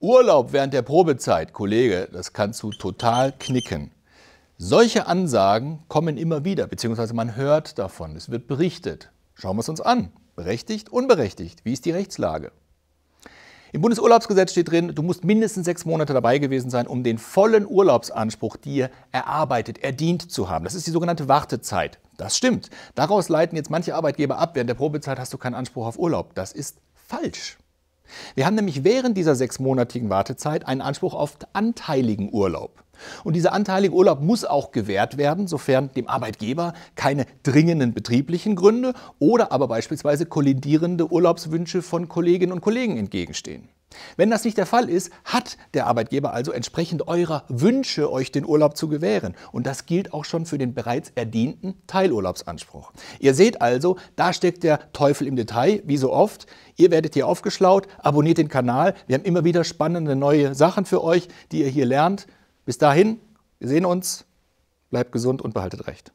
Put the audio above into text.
Urlaub während der Probezeit, Kollege, das kannst du total knicken. Solche Ansagen kommen immer wieder, beziehungsweise man hört davon, es wird berichtet. Schauen wir es uns an. Berechtigt, unberechtigt, wie ist die Rechtslage? Im Bundesurlaubsgesetz steht drin, du musst mindestens sechs Monate dabei gewesen sein, um den vollen Urlaubsanspruch dir erarbeitet, erdient zu haben. Das ist die sogenannte Wartezeit. Das stimmt. Daraus leiten jetzt manche Arbeitgeber ab, während der Probezeit hast du keinen Anspruch auf Urlaub. Das ist falsch. Wir haben nämlich während dieser sechsmonatigen Wartezeit einen Anspruch auf anteiligen Urlaub. Und dieser anteilige Urlaub muss auch gewährt werden, sofern dem Arbeitgeber keine dringenden betrieblichen Gründe oder aber beispielsweise kollidierende Urlaubswünsche von Kolleginnen und Kollegen entgegenstehen. Wenn das nicht der Fall ist, hat der Arbeitgeber also entsprechend eurer Wünsche, euch den Urlaub zu gewähren. Und das gilt auch schon für den bereits erdienten Teilurlaubsanspruch. Ihr seht also, da steckt der Teufel im Detail, wie so oft. Ihr werdet hier aufgeschlaut, abonniert den Kanal. Wir haben immer wieder spannende neue Sachen für euch, die ihr hier lernt. Bis dahin, wir sehen uns, bleibt gesund und behaltet recht.